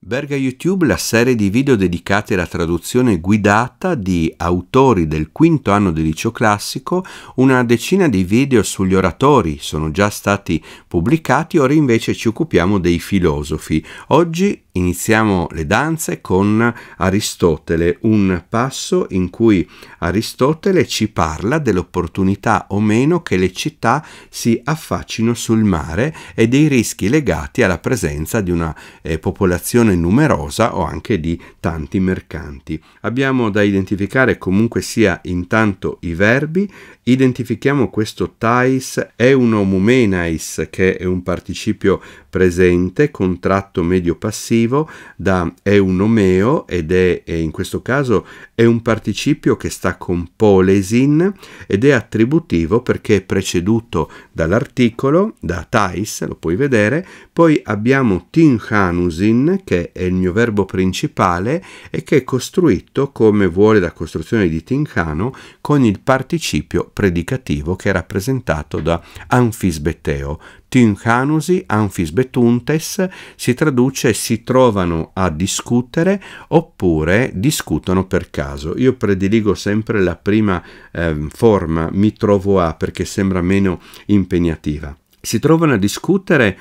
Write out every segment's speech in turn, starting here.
Berga YouTube la serie di video dedicati alla traduzione guidata di autori del quinto anno di liceo classico, una decina di video sugli oratori sono già stati pubblicati, ora invece ci occupiamo dei filosofi. Oggi iniziamo le danze con Aristotele, un passo in cui Aristotele ci parla dell'opportunità o meno che le città si affaccino sul mare e dei rischi legati alla presenza di una eh, popolazione popolazione numerosa o anche di tanti mercanti. Abbiamo da identificare comunque sia intanto i verbi, identifichiamo questo tais è eunomumenais che è un participio presente contratto medio passivo da è eunomeo ed è in questo caso è un participio che sta con polesin ed è attributivo perché è preceduto dall'articolo, da tais, lo puoi vedere, poi abbiamo tinhanusin che presente è il mio verbo principale e che è costruito, come vuole la costruzione di Tincano, con il participio predicativo che è rappresentato da anfisbeteo. Tincanusi, anfisbetuntes, si traduce si trovano a discutere oppure discutono per caso. Io prediligo sempre la prima eh, forma, mi trovo a, perché sembra meno impegnativa si trovano a discutere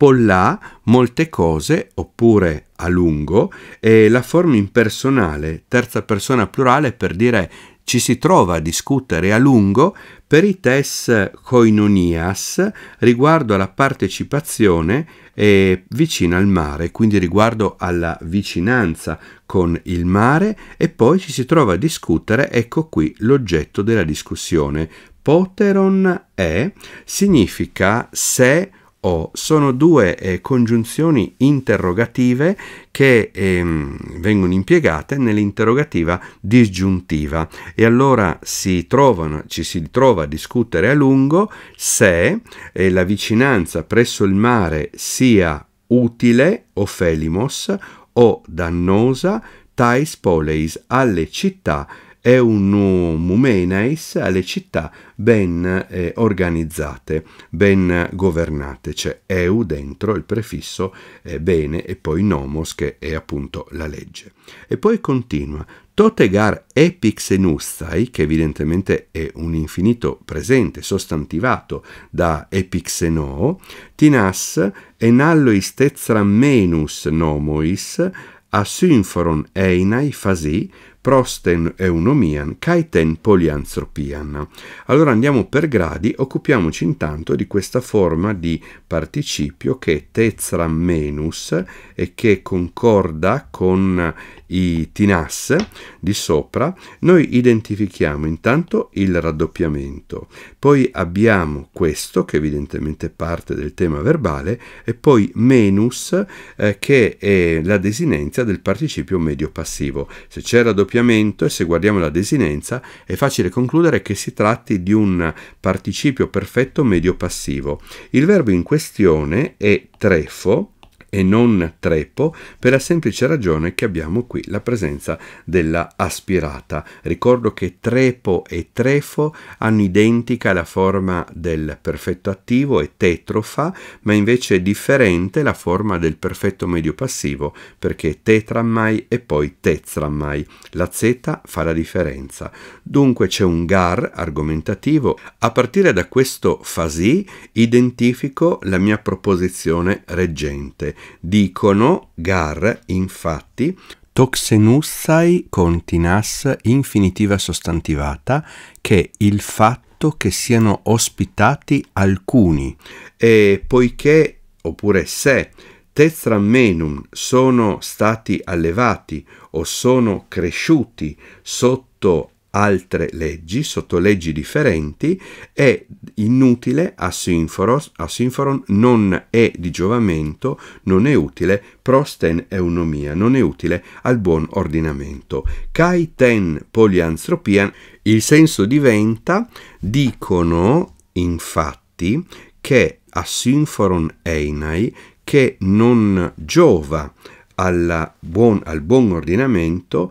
Pollà molte cose, oppure a lungo, e la forma impersonale, terza persona plurale per dire ci si trova a discutere a lungo per i test koinonias riguardo alla partecipazione e vicina al mare, quindi riguardo alla vicinanza con il mare e poi ci si trova a discutere, ecco qui l'oggetto della discussione. Poteron è significa se o sono due eh, congiunzioni interrogative che ehm, vengono impiegate nell'interrogativa disgiuntiva e allora si trovano, ci si trova a discutere a lungo se eh, la vicinanza presso il mare sia utile o felimos o dannosa tais poleis alle città è un Mumeneis alle città ben eh, organizzate, ben governate, c'è cioè eu dentro il prefisso eh, bene e poi nomos che è appunto la legge. E poi continua, Totegar epixenustai, che evidentemente è un infinito presente, sostantivato da epixeno, tinas enallois tetrammenus nomois, asynforon einai fasi, prosten eunomian, kaiten polianthropian. Allora andiamo per gradi, occupiamoci intanto di questa forma di participio che è tetramenus e che concorda con i tinas di sopra. Noi identifichiamo intanto il raddoppiamento, poi abbiamo questo che evidentemente è parte del tema verbale e poi menus eh, che è la desinenza del participio medio passivo. Se c'è raddoppiamento raddoppiamento e se guardiamo la desinenza è facile concludere che si tratti di un participio perfetto medio passivo. Il verbo in questione è trefo e non trepo per la semplice ragione che abbiamo qui la presenza della aspirata. Ricordo che trepo e trefo hanno identica la forma del perfetto attivo e tetrofa, ma invece è differente la forma del perfetto medio passivo perché tetrammai e poi tetrammai. La z fa la differenza. Dunque c'è un gar argomentativo. A partire da questo fasi identifico la mia proposizione reggente Dicono gar, infatti, toxenussai continas infinitiva sostantivata che il fatto che siano ospitati alcuni. E poiché, oppure se, tetramenum sono stati allevati o sono cresciuti sotto altre leggi, sotto leggi differenti, è inutile a, sinforos, a sinforon, non è di giovamento, non è utile, prosten eunomia, non è utile al buon ordinamento. Kai ten poliantropian, il senso diventa, dicono infatti che a sinforon einai, che non giova alla buon, al buon ordinamento,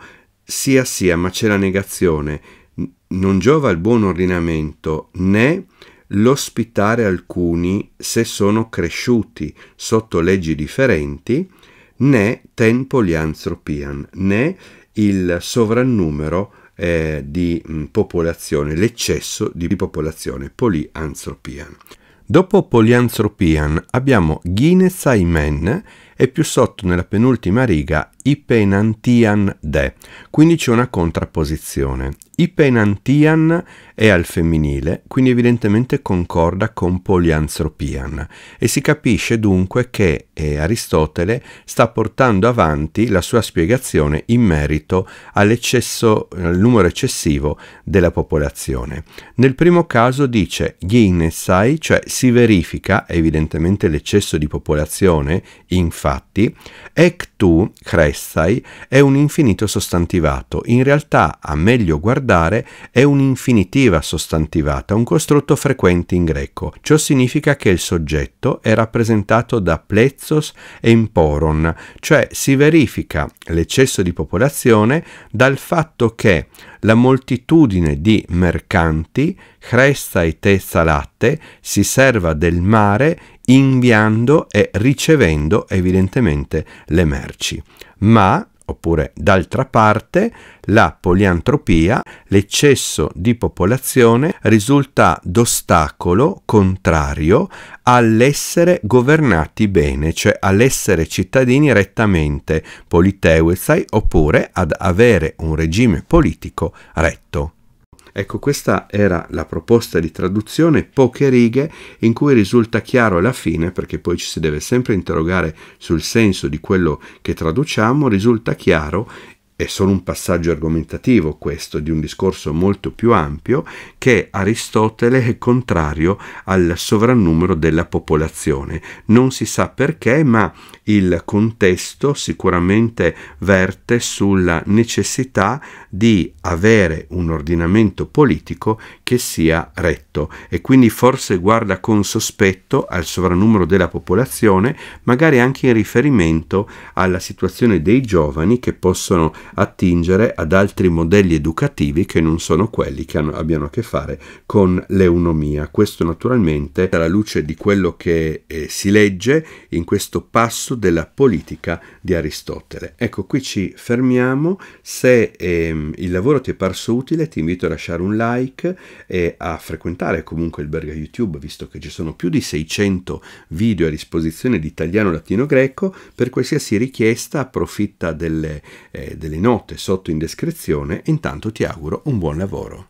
sia sia, ma c'è la negazione. Non giova il buon ordinamento né l'ospitare alcuni se sono cresciuti sotto leggi differenti, né tempoliantropian, né il sovrannumero eh, di mh, mm, popolazione, l'eccesso di popolazione, poliantropian. Dopo poliantropian abbiamo Ginezaimen, e più sotto nella penultima riga ipenantian de, quindi c'è una contrapposizione. Ipenantian è al femminile, quindi evidentemente concorda con polianthropian e si capisce dunque che eh, Aristotele sta portando avanti la sua spiegazione in merito all'eccesso, al numero eccessivo della popolazione. Nel primo caso dice ginesai, cioè si verifica evidentemente l'eccesso di popolazione in infatti, ec tu, cressai, è un infinito sostantivato. In realtà, a meglio guardare, è un'infinitiva sostantivata, un costrutto frequente in greco. Ciò significa che il soggetto è rappresentato da plezos e emporon, cioè si verifica l'eccesso di popolazione dal fatto che la moltitudine di mercanti, cresta e tezza latte, si serva del mare inviando e ricevendo evidentemente le merci. Ma, oppure d'altra parte, la poliantropia, l'eccesso di popolazione, risulta d'ostacolo contrario all'essere governati bene, cioè all'essere cittadini rettamente politeuesai, oppure ad avere un regime politico retto. Ecco, questa era la proposta di traduzione, poche righe in cui risulta chiaro alla fine, perché poi ci si deve sempre interrogare sul senso di quello che traduciamo, risulta chiaro è solo un passaggio argomentativo questo di un discorso molto più ampio che Aristotele è contrario al sovrannumero della popolazione. Non si sa perché, ma il contesto sicuramente verte sulla necessità di avere un ordinamento politico che sia retto e quindi forse guarda con sospetto al sovrannumero della popolazione, magari anche in riferimento alla situazione dei giovani che possono attingere ad altri modelli educativi che non sono quelli che hanno, abbiano a che fare con l'eunomia. Questo naturalmente alla luce di quello che eh, si legge in questo passo della politica di Aristotele. Ecco, qui ci fermiamo. Se ehm, il lavoro ti è parso utile, ti invito a lasciare un like e a frequentare comunque il Berga YouTube, visto che ci sono più di 600 video a disposizione di italiano, latino, greco, per qualsiasi richiesta approfitta delle, eh, delle note sotto in descrizione intanto ti auguro un buon lavoro.